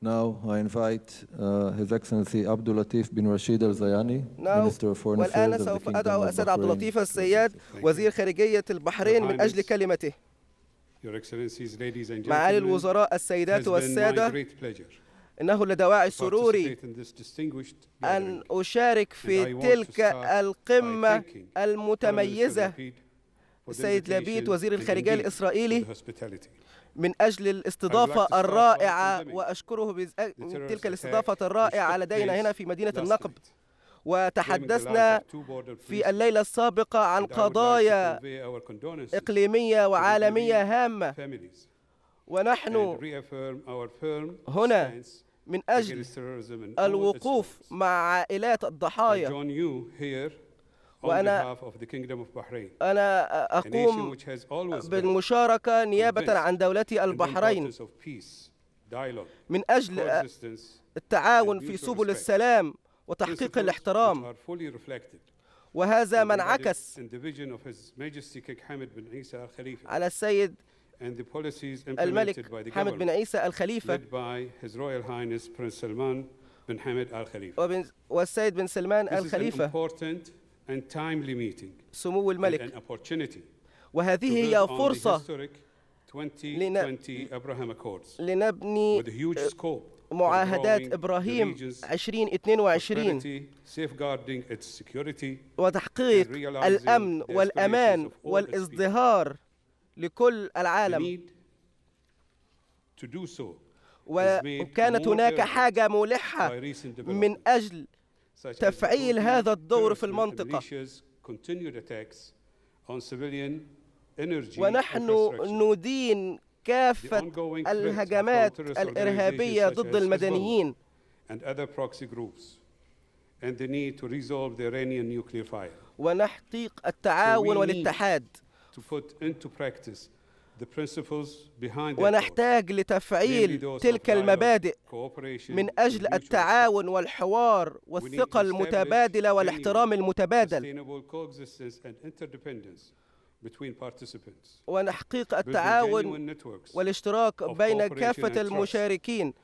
Now I invite uh, His Excellency Abdul Latif bin Rashid Al Zayani, Now, Minister of Foreign Affairs of the Kingdom of Bahrain. عبد اللطيف السياد وزير خارجية البحرين من أجل كلمته. معالي الوزراء السيدات والسادة إنه لدواعي سروري أن أشارك في تلك القمة المتميزة السيد لابيد وزير الخارجية الإسرائيلي من أجل الاستضافة الرائعة وأشكره تلك الاستضافة الرائعة لدينا هنا في مدينة النقب وتحدثنا في الليلة السابقة عن قضايا إقليمية وعالمية هامة ونحن هنا من أجل الوقوف مع عائلات الضحايا وأنا أنا أقوم بالمشاركة نيابة عن دولتي البحرين من أجل التعاون في سبل السلام وتحقيق الاحترام وهذا ما انعكس على السيد الملك حمد بن عيسى الخليفة وبن والسيد بن سلمان الخليفة سمو الملك وهذه هي فرصة لنبني معاهدات إبراهيم 2022 وتحقيق الأمن والأمان والازدهار لكل العالم وكانت هناك حاجة ملحة من أجل تفعيل هذا الدور في المنطقة ونحن ندين كافة الهجمات الإرهابية ضد المدنيين ونحقيق التعاون والاتحاد ونحتاج لتفعيل تلك المبادئ من أجل التعاون والحوار والثقة المتبادلة والاحترام المتبادل ونحقيق التعاون والاشتراك بين كافة المشاركين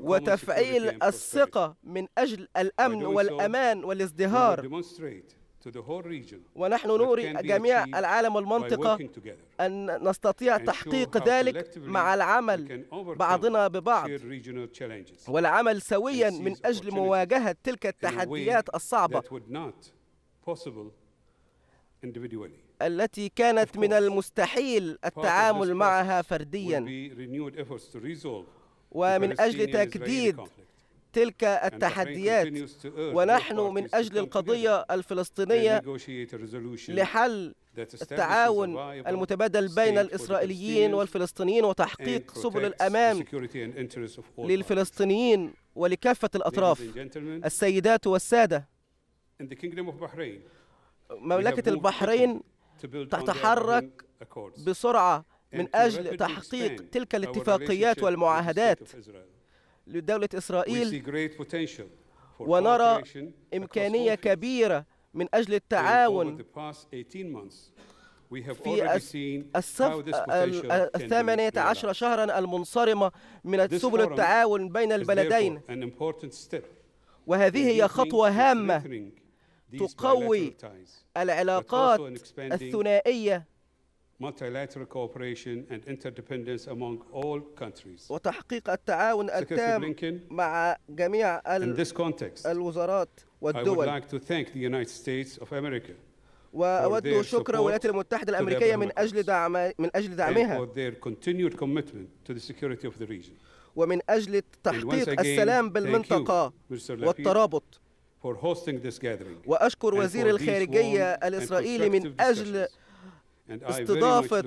وتفعيل الثقة من أجل الأمن والأمان والازدهار ونحن نوري جميع العالم والمنطقة أن نستطيع تحقيق ذلك مع العمل بعضنا ببعض والعمل سويا من أجل مواجهة تلك التحديات الصعبة التي كانت من المستحيل التعامل معها فرديا ومن أجل تجديد تلك التحديات ونحن من أجل القضية الفلسطينية لحل التعاون المتبادل بين الإسرائيليين والفلسطينيين وتحقيق سبل الأمام للفلسطينيين ولكافة الأطراف السيدات والسادة مملكة البحرين تتحرك بسرعة من أجل تحقيق تلك الاتفاقيات والمعاهدات لدولة إسرائيل ونرى إمكانية كبيرة من أجل التعاون في الصف الثمانية عشر شهرا المنصرمة من سبل التعاون بين البلدين وهذه هي خطوة هامة تقوي العلاقات الثنائية multilateral cooperation and interdependence among all countries. وتحقيق التعاون التام مع جميع الوزارات والدول. I would like to thank the United States of America. وأود شكر الولايات المتحدة الأمريكية من أجل دعم من أجل دعمها. And for their continued commitment to the security of the region. ومن أجل تحقيق السلام بالمنطقة والترابط. For hosting this gathering. وأشكر وزير الخارجية الإسرائيلي من أجل استضافة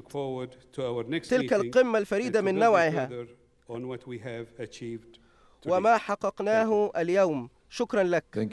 تلك القمة الفريدة من نوعها وما حققناه اليوم شكرا لك